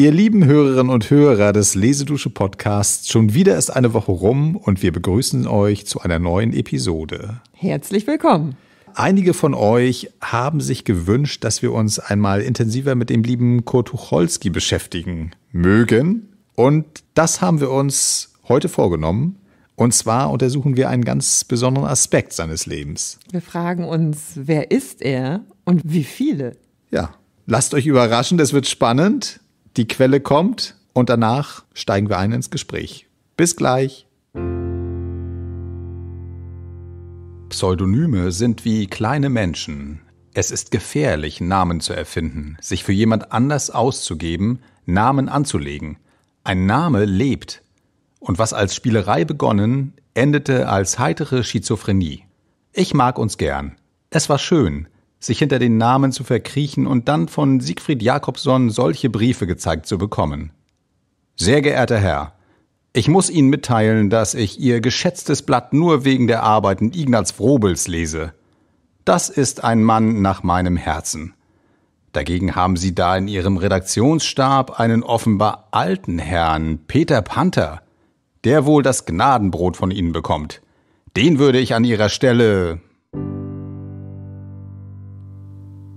Ihr lieben Hörerinnen und Hörer des Lesedusche Podcasts, schon wieder ist eine Woche rum und wir begrüßen euch zu einer neuen Episode. Herzlich willkommen. Einige von euch haben sich gewünscht, dass wir uns einmal intensiver mit dem lieben Kurt Tucholsky beschäftigen mögen. Und das haben wir uns heute vorgenommen. Und zwar untersuchen wir einen ganz besonderen Aspekt seines Lebens. Wir fragen uns, wer ist er und wie viele? Ja, lasst euch überraschen, das wird spannend. Die Quelle kommt und danach steigen wir ein ins Gespräch. Bis gleich. Pseudonyme sind wie kleine Menschen. Es ist gefährlich, Namen zu erfinden, sich für jemand anders auszugeben, Namen anzulegen. Ein Name lebt. Und was als Spielerei begonnen, endete als heitere Schizophrenie. Ich mag uns gern. Es war schön sich hinter den Namen zu verkriechen und dann von Siegfried Jakobson solche Briefe gezeigt zu bekommen. Sehr geehrter Herr, ich muss Ihnen mitteilen, dass ich Ihr geschätztes Blatt nur wegen der Arbeiten Ignaz Wrobels lese. Das ist ein Mann nach meinem Herzen. Dagegen haben Sie da in Ihrem Redaktionsstab einen offenbar alten Herrn, Peter Panther, der wohl das Gnadenbrot von Ihnen bekommt. Den würde ich an Ihrer Stelle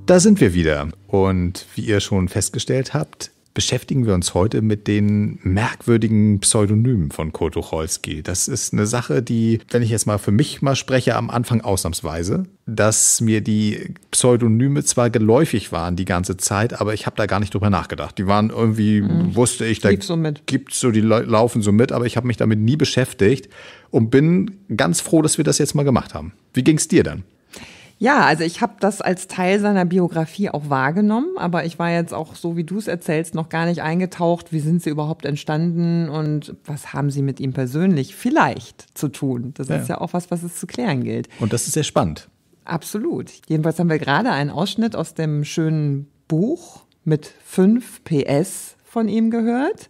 Da sind wir wieder. Und wie ihr schon festgestellt habt, beschäftigen wir uns heute mit den merkwürdigen Pseudonymen von Kurt Tucholsky. Das ist eine Sache, die, wenn ich jetzt mal für mich mal spreche, am Anfang ausnahmsweise, dass mir die Pseudonyme zwar geläufig waren die ganze Zeit, aber ich habe da gar nicht drüber nachgedacht. Die waren irgendwie, mhm. wusste ich, da Lief so mit. gibt's so, die laufen so mit, aber ich habe mich damit nie beschäftigt und bin ganz froh, dass wir das jetzt mal gemacht haben. Wie ging's dir dann? Ja, also ich habe das als Teil seiner Biografie auch wahrgenommen, aber ich war jetzt auch so, wie du es erzählst, noch gar nicht eingetaucht. Wie sind sie überhaupt entstanden und was haben sie mit ihm persönlich vielleicht zu tun? Das ja. ist ja auch was, was es zu klären gilt. Und das ist sehr spannend. Absolut. Jedenfalls haben wir gerade einen Ausschnitt aus dem schönen Buch mit 5 PS von ihm gehört.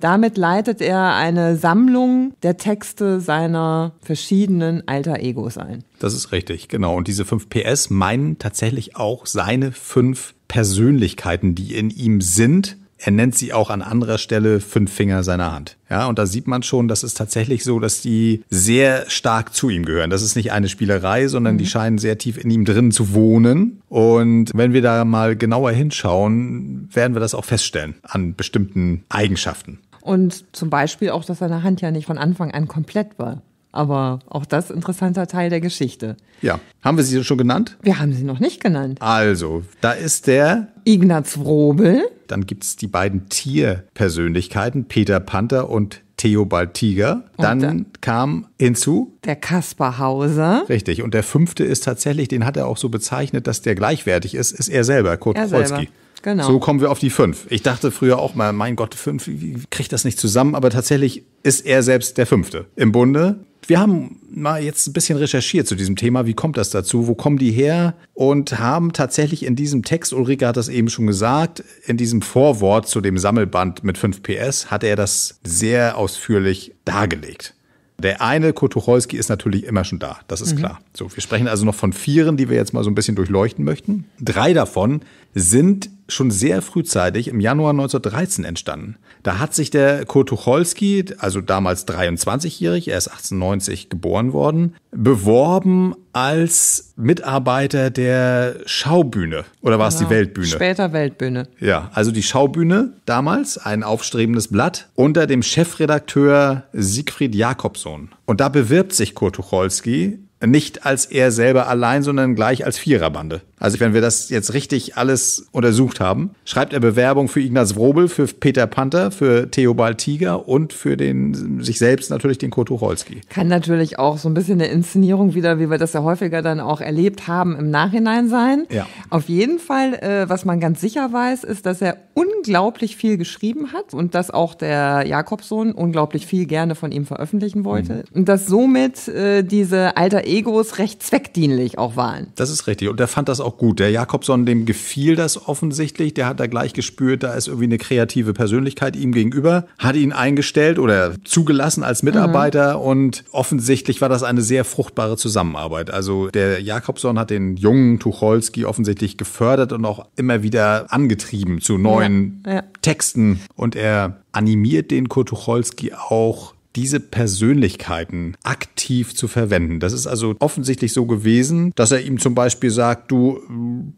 Damit leitet er eine Sammlung der Texte seiner verschiedenen Alter Egos ein. Das ist richtig, genau. Und diese fünf PS meinen tatsächlich auch seine fünf Persönlichkeiten, die in ihm sind. Er nennt sie auch an anderer Stelle fünf Finger seiner Hand. Ja, und da sieht man schon, das ist tatsächlich so, dass die sehr stark zu ihm gehören. Das ist nicht eine Spielerei, sondern mhm. die scheinen sehr tief in ihm drin zu wohnen. Und wenn wir da mal genauer hinschauen, werden wir das auch feststellen an bestimmten Eigenschaften. Und zum Beispiel auch, dass seine Hand ja nicht von Anfang an komplett war. Aber auch das interessanter Teil der Geschichte. Ja. Haben wir sie schon genannt? Wir haben sie noch nicht genannt. Also, da ist der Ignaz Wrobel. Dann gibt es die beiden Tierpersönlichkeiten, Peter Panther und Theobald Tiger. Dann, dann, kam hinzu der Kaspar Hauser. Richtig. Und der fünfte ist tatsächlich, den hat er auch so bezeichnet, dass der gleichwertig ist, ist er selber, Kurt er Polski. Selber. Genau. So kommen wir auf die fünf. Ich dachte früher auch mal, mein Gott, fünf wie kriegt das nicht zusammen, aber tatsächlich ist er selbst der Fünfte im Bunde. Wir haben mal jetzt ein bisschen recherchiert zu diesem Thema. Wie kommt das dazu? Wo kommen die her? Und haben tatsächlich in diesem Text, Ulrike hat das eben schon gesagt, in diesem Vorwort zu dem Sammelband mit 5 PS hat er das sehr ausführlich dargelegt. Der eine Kotucholski ist natürlich immer schon da, das ist mhm. klar. So, wir sprechen also noch von Vieren, die wir jetzt mal so ein bisschen durchleuchten möchten. Drei davon sind schon sehr frühzeitig im Januar 1913 entstanden. Da hat sich der Kurt Tucholsky, also damals 23-jährig, er ist 1890 geboren worden, beworben als Mitarbeiter der Schaubühne oder war es die Weltbühne? Später Weltbühne. Ja, also die Schaubühne damals, ein aufstrebendes Blatt unter dem Chefredakteur Siegfried Jakobson. Und da bewirbt sich Kurt Tucholsky nicht als er selber allein, sondern gleich als Viererbande. Also wenn wir das jetzt richtig alles untersucht haben, schreibt er Bewerbung für Ignaz Wrobel, für Peter Panther, für Theobald Tiger und für den sich selbst natürlich den Kurt Tucholsky. Kann natürlich auch so ein bisschen eine Inszenierung wieder, wie wir das ja häufiger dann auch erlebt haben, im Nachhinein sein. Ja. Auf jeden Fall, äh, was man ganz sicher weiß, ist, dass er unglaublich viel geschrieben hat und dass auch der Jakobsohn unglaublich viel gerne von ihm veröffentlichen wollte mhm. und dass somit äh, diese alter Egos recht zweckdienlich auch waren. Das ist richtig und er fand das auch auch gut. Der Jakobson, dem gefiel das offensichtlich. Der hat da gleich gespürt, da ist irgendwie eine kreative Persönlichkeit ihm gegenüber, hat ihn eingestellt oder zugelassen als Mitarbeiter mhm. und offensichtlich war das eine sehr fruchtbare Zusammenarbeit. Also der Jakobson hat den jungen Tucholsky offensichtlich gefördert und auch immer wieder angetrieben zu neuen ja, ja. Texten und er animiert den Kurt Tucholsky auch diese Persönlichkeiten aktiv zu verwenden. Das ist also offensichtlich so gewesen, dass er ihm zum Beispiel sagt, du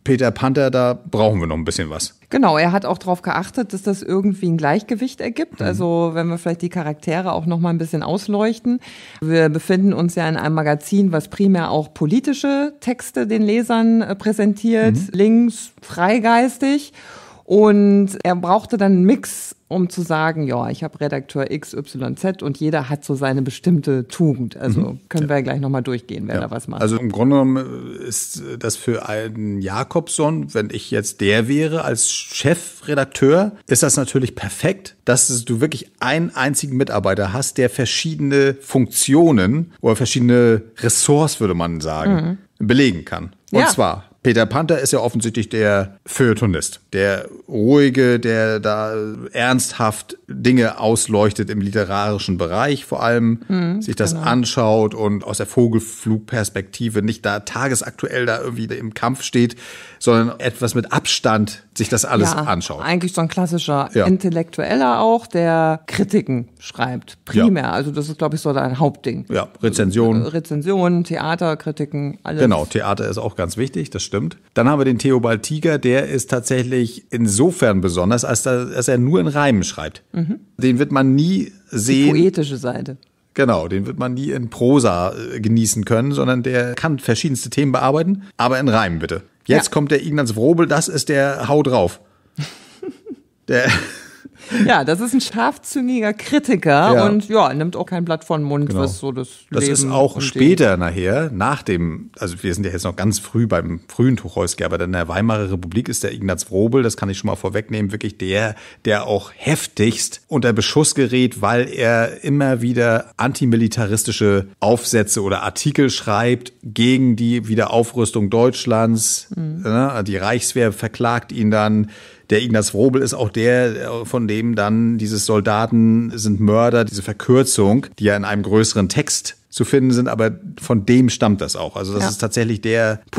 Peter Panther, da brauchen wir noch ein bisschen was. Genau, er hat auch darauf geachtet, dass das irgendwie ein Gleichgewicht ergibt. Mhm. Also wenn wir vielleicht die Charaktere auch noch mal ein bisschen ausleuchten. Wir befinden uns ja in einem Magazin, was primär auch politische Texte den Lesern äh, präsentiert, mhm. links, freigeistig. Und er brauchte dann einen Mix, um zu sagen, ja, ich habe Redakteur X, Y, Z und jeder hat so seine bestimmte Tugend. Also mhm. können wir ja gleich nochmal durchgehen, wer ja. da was macht. Also im Grunde genommen äh, ist das für einen Jakobson, wenn ich jetzt der wäre als Chefredakteur, ist das natürlich perfekt, dass du wirklich einen einzigen Mitarbeiter hast, der verschiedene Funktionen oder verschiedene Ressorts, würde man sagen, mhm. belegen kann. Und ja. zwar Peter Panther ist ja offensichtlich der Feuilletonist, der ruhige, der da ernsthaft Dinge ausleuchtet im literarischen Bereich, vor allem mhm, sich das genau. anschaut und aus der Vogelflugperspektive nicht da tagesaktuell da irgendwie im Kampf steht, sondern etwas mit Abstand sich das alles ja, anschaut. Eigentlich so ein klassischer ja. Intellektueller auch, der Kritiken schreibt. Primär. Ja. Also das ist, glaube ich, so dein Hauptding. Ja, Rezensionen. Also, äh, Rezensionen, Kritiken, alles. Genau, Theater ist auch ganz wichtig, das stimmt. Dann haben wir den Theobald Tiger, der ist tatsächlich insofern besonders, als, dass er nur in Reimen schreibt. Mhm. Den wird man nie sehen. Die poetische Seite. Genau, den wird man nie in Prosa äh, genießen können, sondern der kann verschiedenste Themen bearbeiten, aber in Reimen bitte. Jetzt ja. kommt der Ignaz Wrobel, das ist der Hau drauf. der Ja, das ist ein scharfzüngiger Kritiker ja. und ja, nimmt auch kein Blatt von Mund, genau. was so das Das Leben ist auch später nachher, nach dem, also wir sind ja jetzt noch ganz früh beim frühen Tucholsky, aber in der Weimarer Republik ist der Ignaz Wrobel, das kann ich schon mal vorwegnehmen, wirklich der, der auch heftigst unter Beschuss gerät, weil er immer wieder antimilitaristische Aufsätze oder Artikel schreibt gegen die Wiederaufrüstung Deutschlands. Mhm. Ne, die Reichswehr verklagt ihn dann der Ignaz Wrobel ist auch der, äh, von dem dann dieses Soldaten sind Mörder, diese Verkürzung, die ja in einem größeren Text zu finden sind, aber von dem stammt das auch. Also das ja. ist tatsächlich der politische,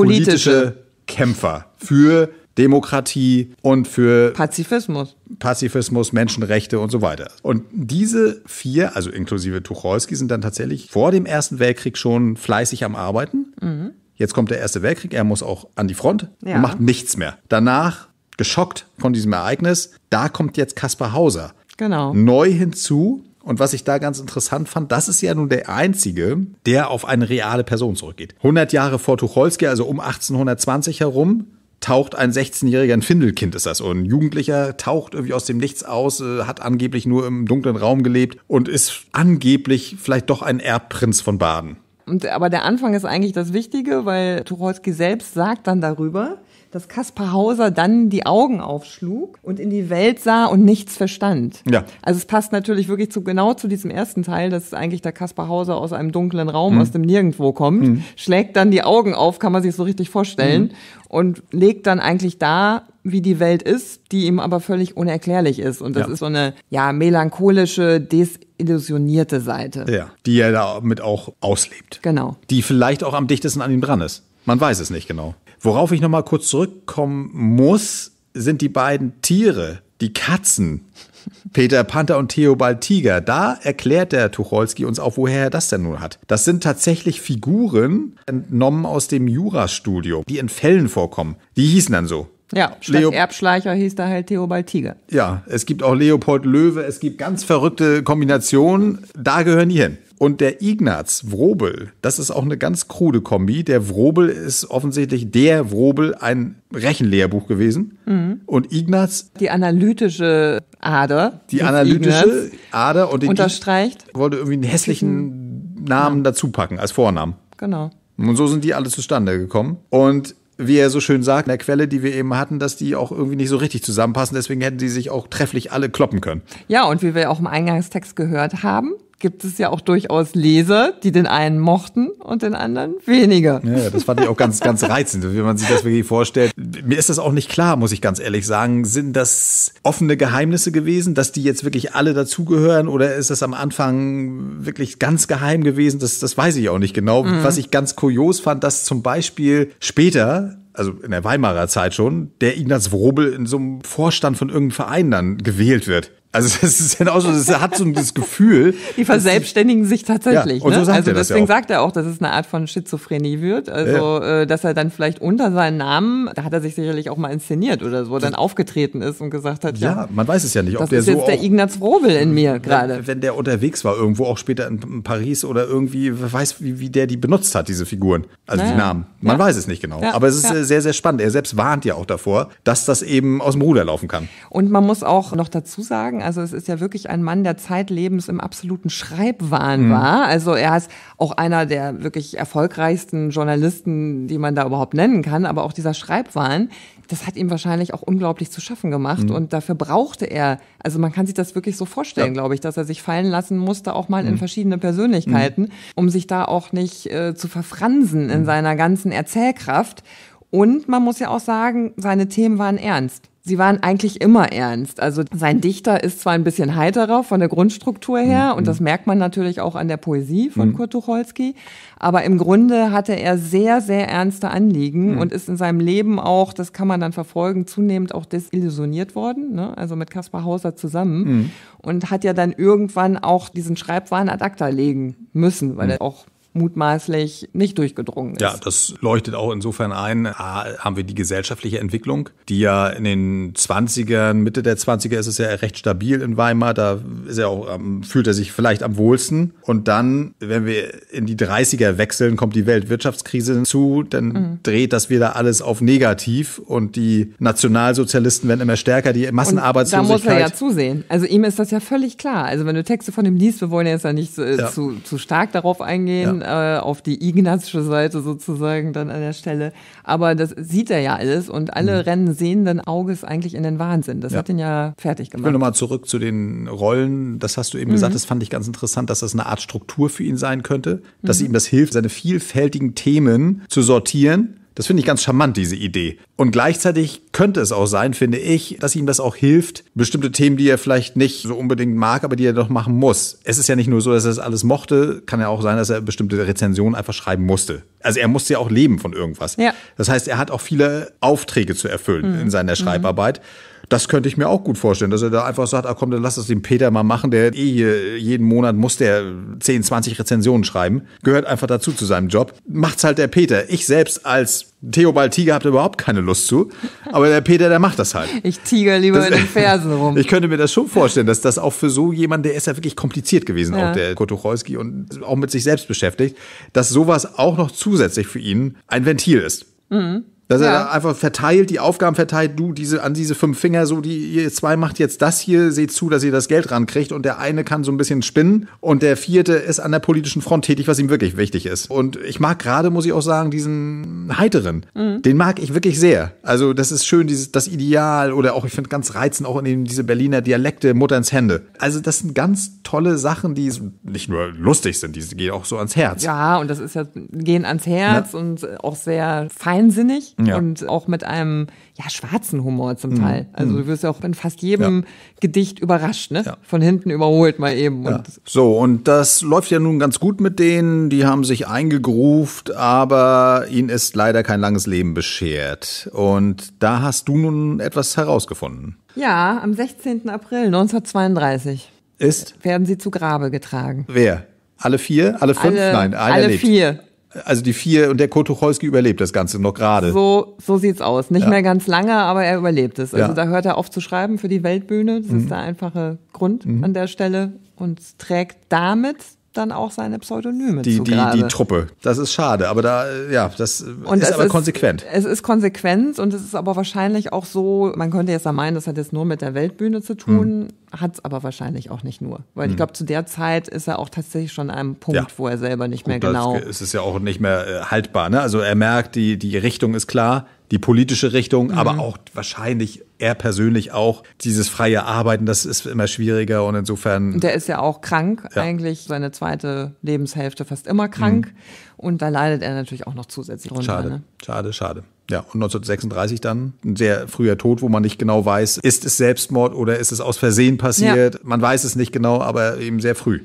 politische Kämpfer für Demokratie und für Pazifismus. Pazifismus, Menschenrechte und so weiter. Und diese vier, also inklusive Tucholsky, sind dann tatsächlich vor dem Ersten Weltkrieg schon fleißig am Arbeiten. Mhm. Jetzt kommt der Erste Weltkrieg, er muss auch an die Front ja. und macht nichts mehr. Danach geschockt von diesem Ereignis. Da kommt jetzt Kaspar Hauser. Genau. Neu hinzu. Und was ich da ganz interessant fand, das ist ja nun der einzige, der auf eine reale Person zurückgeht. 100 Jahre vor Tucholsky, also um 1820 herum, taucht ein 16-jähriger, ein Findelkind ist das, und ein Jugendlicher taucht irgendwie aus dem Nichts aus, äh, hat angeblich nur im dunklen Raum gelebt und ist angeblich vielleicht doch ein Erbprinz von Baden. Und, aber der Anfang ist eigentlich das Wichtige, weil Tucholsky selbst sagt dann darüber, dass Kaspar Hauser dann die Augen aufschlug und in die Welt sah und nichts verstand. Ja. Also es passt natürlich wirklich zu, genau zu diesem ersten Teil, dass eigentlich der Kaspar Hauser aus einem dunklen Raum, mhm. aus dem Nirgendwo kommt, mhm. schlägt dann die Augen auf, kann man sich so richtig vorstellen, mhm. und legt dann eigentlich da wie die Welt ist, die ihm aber völlig unerklärlich ist. Und das ja. ist so eine ja, melancholische, desillusionierte Seite. Ja, die er damit auch auslebt. Genau. Die vielleicht auch am dichtesten an ihm dran ist. Man weiß es nicht genau. Worauf ich nochmal kurz zurückkommen muss, sind die beiden Tiere, die Katzen. Peter Panther und Theobald Tiger. Da erklärt der Tucholsky uns auch, woher er das denn nun hat. Das sind tatsächlich Figuren entnommen aus dem Jurastudio, die in Fällen vorkommen. Die hießen dann so. Ja, statt Leo Erbschleicher hieß da halt Theobald Tiger. Ja, es gibt auch Leopold Löwe, es gibt ganz verrückte Kombinationen. Da gehören die hin und der Ignaz Wrobel. Das ist auch eine ganz krude Kombi. Der Wrobel ist offensichtlich der Wrobel, ein Rechenlehrbuch gewesen. Mhm. Und Ignaz. Die analytische Ader. Die analytische Ignaz Ader und den unterstreicht. Ich wollte irgendwie einen hässlichen Namen ja. dazu packen als Vornamen. Genau. Und so sind die alle zustande gekommen. Und wie er so schön sagt, in der Quelle, die wir eben hatten, dass die auch irgendwie nicht so richtig zusammenpassen. Deswegen hätten die sich auch trefflich alle kloppen können. Ja, und wie wir auch im Eingangstext gehört haben, gibt es ja auch durchaus Leser, die den einen mochten und den anderen weniger. Ja, das fand ich auch ganz, ganz reizend, wie man sich das wirklich vorstellt. Mir ist das auch nicht klar, muss ich ganz ehrlich sagen. Sind das offene Geheimnisse gewesen, dass die jetzt wirklich alle dazugehören oder ist das am Anfang wirklich ganz geheim gewesen? Das, das weiß ich auch nicht genau. Mhm. Was ich ganz kurios fand, dass zum Beispiel später also in der Weimarer Zeit schon, der Ignaz Wrobel in so einem Vorstand von irgendeinem Verein dann gewählt wird. Also das ist ja auch so, das hat so das Gefühl. Die verselbstständigen sich tatsächlich. Ja, so ne? also deswegen ja sagt er auch, dass es eine Art von Schizophrenie wird. Also ja. Äh, dass er dann vielleicht unter seinen Namen, da hat er sich sicherlich auch mal inszeniert oder so, dann aufgetreten ist und gesagt hat, ja, ja man weiß es ja nicht, ob das der ist so jetzt der Ignaz Wrobel in mir gerade. Wenn, der unterwegs war irgendwo, auch später in Paris oder irgendwie, weiß wie, wie der die benutzt hat, diese Figuren, also naja. die Namen. Man weiß es nicht genau, aber es ist sehr sehr spannend. Er selbst warnt ja auch davor, dass das eben aus dem Ruder laufen kann. Und man muss auch noch dazu sagen also es ist ja wirklich ein Mann, der zeitlebens im absoluten Schreibwahn mhm. war. Also er ist auch einer der wirklich erfolgreichsten Journalisten, die man da überhaupt nennen kann. Aber auch dieser Schreibwahn, das hat ihm wahrscheinlich auch unglaublich zu schaffen gemacht. Mhm. Und dafür brauchte er, also man kann sich das wirklich so vorstellen, ja. glaube ich, dass er sich fallen lassen musste, auch mal mhm. in verschiedene Persönlichkeiten, mhm. um sich da auch nicht äh, zu verfransen in mhm. seiner ganzen Erzählkraft. Und man muss ja auch sagen, seine Themen waren ernst. Sie waren eigentlich immer ernst. Also sein Dichter ist zwar ein bisschen heiterer von der Grundstruktur mhm. her mhm. und das mhm. merkt man natürlich auch an der Poesie von mhm. Kurt Tucholsky, aber im Grunde hatte er sehr, sehr ernste Anliegen mhm. und ist in seinem Leben auch, das kann man dann verfolgen, zunehmend auch desillusioniert worden, ne? also mit Caspar Hauser zusammen mhm. und hat ja dann irgendwann auch diesen Schreibwahn ad acta legen müssen, weil er auch mutmaßlich nicht durchgedrungen ist. Ja, das leuchtet auch insofern ein. A, haben wir die gesellschaftliche Entwicklung, die ja in den 20ern, Mitte der 20er ist es ja recht stabil in Weimar. Da ist er auch, fühlt er sich vielleicht am wohlsten. Und dann, wenn wir in die 30er wechseln, kommt die Weltwirtschaftskrise hinzu. Dann mhm. dreht das wieder alles auf negativ. Und die Nationalsozialisten werden immer stärker. Die Massenarbeitslosigkeit. Und da muss er ja zusehen. Also ihm ist das ja völlig klar. Also wenn du Texte von ihm liest, wir wollen jetzt ja nicht so, äh, ja. Zu, zu stark darauf eingehen. Ja äh, auf die Ignazische Seite sozusagen dann an der Stelle. Aber das sieht er ja alles und alle mhm. Rennen sehenden Auges eigentlich in den Wahnsinn. Das ja. hat ihn ja fertig gemacht. Ich will nochmal zurück zu den Rollen. Das hast du eben mhm. gesagt, das fand ich ganz interessant, dass das eine Art Struktur für ihn sein könnte, dass mhm. ihm das hilft, seine vielfältigen Themen zu sortieren das finde ich ganz charmant, diese Idee. Und gleichzeitig könnte es auch sein, finde ich, dass ihm das auch hilft, bestimmte Themen, die er vielleicht nicht so unbedingt mag, aber die er doch machen muss. Es ist ja nicht nur so, dass er das alles mochte, kann ja auch sein, dass er bestimmte Rezensionen einfach schreiben musste. Also er musste ja auch leben von irgendwas. Ja. Das heißt, er hat auch viele Aufträge zu erfüllen mhm. in seiner mhm. Schreibarbeit. Mhm. Das könnte ich mir auch gut vorstellen, dass er da einfach sagt, ah komm, dann lass das den Peter mal machen, der eh jeden Monat muss der 10, 20 Rezensionen schreiben. Gehört einfach dazu zu seinem Job. Macht's halt der Peter. Ich selbst als Theobald Tiger habt überhaupt keine Lust zu, aber der Peter, der macht das halt. Ich tiger lieber das, in den Fersen rum. ich könnte mir das schon vorstellen, dass das auch für so jemand, der ist ja wirklich kompliziert gewesen, ja. auch der Kotucholski und auch mit sich selbst beschäftigt, dass sowas auch noch zusätzlich für ihn ein Ventil ist. Mhm. Dass ja. er einfach verteilt, die Aufgaben verteilt, du diese an diese fünf Finger, so die ihr zwei macht jetzt das hier, seht zu, dass ihr das Geld rankriegt und der eine kann so ein bisschen spinnen und der vierte ist an der politischen Front tätig, was ihm wirklich wichtig ist. Und ich mag gerade, muss ich auch sagen, diesen heiteren, mhm. den mag ich wirklich sehr. Also das ist schön, dieses, das Ideal oder auch, ich finde ganz reizend auch in eben diese Berliner Dialekte, Mutter ins Hände. Also das sind ganz tolle Sachen, die nicht nur lustig sind, die gehen auch so ans Herz. Ja, und das ist ja, gehen ans Herz ja. und auch sehr feinsinnig. Ja. Und auch mit einem ja, schwarzen Humor zum mhm. Teil. Also mhm. du wirst ja auch in fast jedem ja. Gedicht überrascht, ne? Ja. Von hinten überholt mal eben. Und so, und das läuft ja nun ganz gut mit denen. Die haben sich eingegruft, aber ihnen ist leider kein langes Leben beschert. Und da hast du nun etwas herausgefunden. Ja, am 16. April 1932 ist werden sie zu Grabe getragen. Wer? Alle vier? Alle fünf? Alle, Nein, einer alle lebt. vier also die vier und der Kotucholski überlebt das Ganze noch gerade. So, so sieht's aus. Nicht ja. mehr ganz lange, aber er überlebt es. Also ja. da hört er auf zu schreiben für die Weltbühne. Das mhm. ist der einfache Grund mhm. an der Stelle und trägt damit dann auch seine Pseudonyme die, zu die, die Truppe. Das ist schade, aber da, äh, ja, das und ist aber ist, konsequent. Es ist konsequent und es ist aber wahrscheinlich auch so, man könnte jetzt ja meinen, das hat jetzt nur mit der Weltbühne zu tun, hm. hat es aber wahrscheinlich auch nicht nur. Weil hm. ich glaube, zu der Zeit ist er auch tatsächlich schon an einem Punkt, ja. wo er selber nicht Gut, mehr genau. Es ist ja auch nicht mehr äh, haltbar, ne? Also er merkt, die, die Richtung ist klar, die politische Richtung, mhm. aber auch wahrscheinlich er persönlich auch dieses freie Arbeiten, das ist immer schwieriger und insofern. Der ist ja auch krank, ja. eigentlich seine zweite Lebenshälfte fast immer krank mhm. und da leidet er natürlich auch noch zusätzlich drunter. Schade, ne? schade, schade. Ja, und 1936 dann ein sehr früher Tod, wo man nicht genau weiß, ist es Selbstmord oder ist es aus Versehen passiert? Ja. Man weiß es nicht genau, aber eben sehr früh.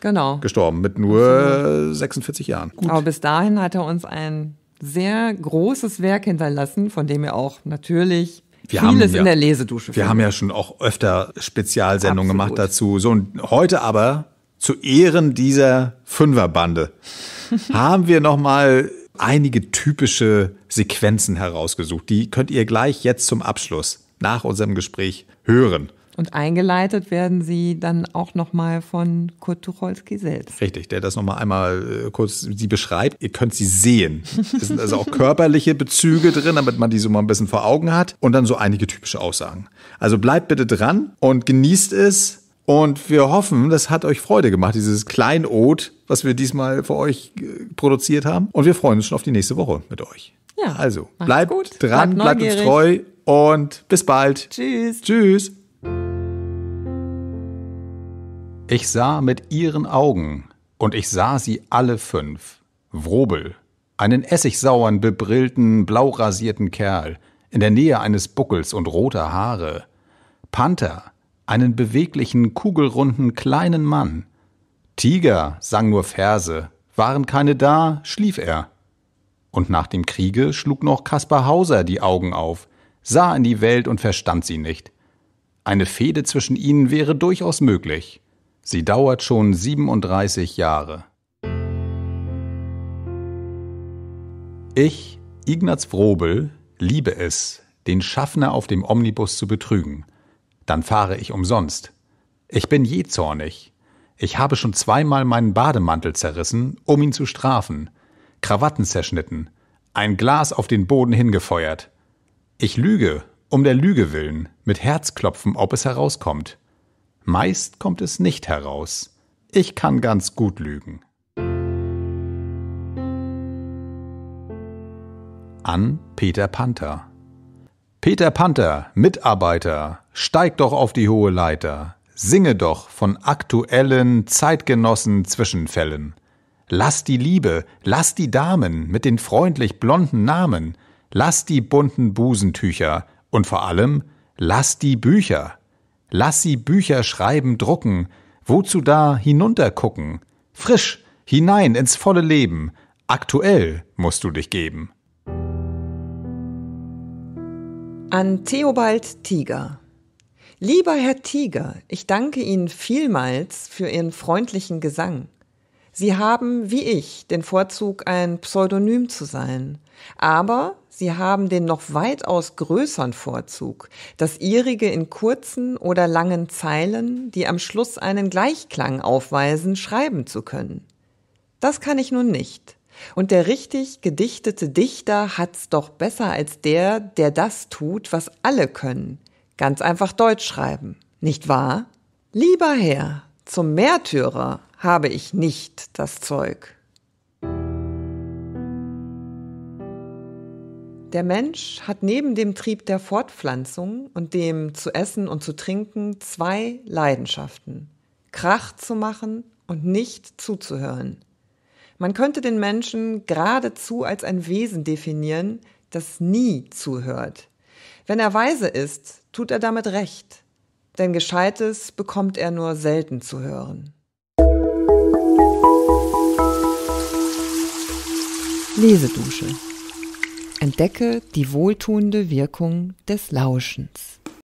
Genau. Gestorben mit nur 46 Jahren. Gut. Aber bis dahin hat er uns ein sehr großes Werk hinterlassen, von dem er auch natürlich wir vieles haben, ja, in der Lesedusche. Wir findet. haben ja schon auch öfter Spezialsendungen Absolut. gemacht dazu. So und heute aber zu Ehren dieser Fünferbande haben wir noch mal einige typische Sequenzen herausgesucht. Die könnt ihr gleich jetzt zum Abschluss nach unserem Gespräch hören. Und eingeleitet werden sie dann auch nochmal von Kurt Tucholsky selbst. Richtig, der das nochmal einmal äh, kurz sie beschreibt. Ihr könnt sie sehen. Es sind also auch körperliche Bezüge drin, damit man die so mal ein bisschen vor Augen hat. Und dann so einige typische Aussagen. Also bleibt bitte dran und genießt es. Und wir hoffen, das hat euch Freude gemacht, dieses Kleinod, was wir diesmal für euch äh, produziert haben. Und wir freuen uns schon auf die nächste Woche mit euch. Ja. Also, bleibt gut. dran, bleibt, bleibt uns treu und bis bald. Tschüss. Tschüss. Ich sah mit ihren Augen, und ich sah sie alle fünf. Wrobel, einen essigsauern, bebrillten, blaurasierten Kerl, in der Nähe eines Buckels und roter Haare. Panther, einen beweglichen, kugelrunden kleinen Mann. Tiger sang nur Verse, waren keine da, schlief er. Und nach dem Kriege schlug noch Kaspar Hauser die Augen auf, sah in die Welt und verstand sie nicht. Eine Fehde zwischen ihnen wäre durchaus möglich. Sie dauert schon 37 Jahre. Ich, Ignaz Frobel, liebe es, den Schaffner auf dem Omnibus zu betrügen. Dann fahre ich umsonst. Ich bin je zornig. Ich habe schon zweimal meinen Bademantel zerrissen, um ihn zu strafen, Krawatten zerschnitten, ein Glas auf den Boden hingefeuert. Ich lüge, um der Lüge willen, mit Herzklopfen, ob es herauskommt. Meist kommt es nicht heraus. Ich kann ganz gut lügen. An Peter Panther. Peter Panther, Mitarbeiter, steig doch auf die hohe Leiter, singe doch von aktuellen Zeitgenossen Zwischenfällen. Lass die Liebe, lass die Damen mit den freundlich blonden Namen, lass die bunten Busentücher und vor allem lass die Bücher. Lass sie Bücher schreiben, drucken, wozu da hinuntergucken? Frisch, hinein ins volle Leben, aktuell musst du dich geben. An Theobald Tiger. Lieber Herr Tiger, ich danke Ihnen vielmals für Ihren freundlichen Gesang. Sie haben, wie ich, den Vorzug, ein Pseudonym zu sein. Aber Sie haben den noch weitaus größeren Vorzug, das Ihrige in kurzen oder langen Zeilen, die am Schluss einen Gleichklang aufweisen, schreiben zu können. Das kann ich nun nicht. Und der richtig gedichtete Dichter hat's doch besser als der, der das tut, was alle können. Ganz einfach Deutsch schreiben. Nicht wahr? Lieber Herr, zum Märtyrer habe ich nicht das Zeug. Der Mensch hat neben dem Trieb der Fortpflanzung und dem zu essen und zu trinken zwei Leidenschaften. Krach zu machen und nicht zuzuhören. Man könnte den Menschen geradezu als ein Wesen definieren, das nie zuhört. Wenn er weise ist, tut er damit recht, denn Gescheites bekommt er nur selten zu hören. Lesedusche. Entdecke die wohltuende Wirkung des Lauschens.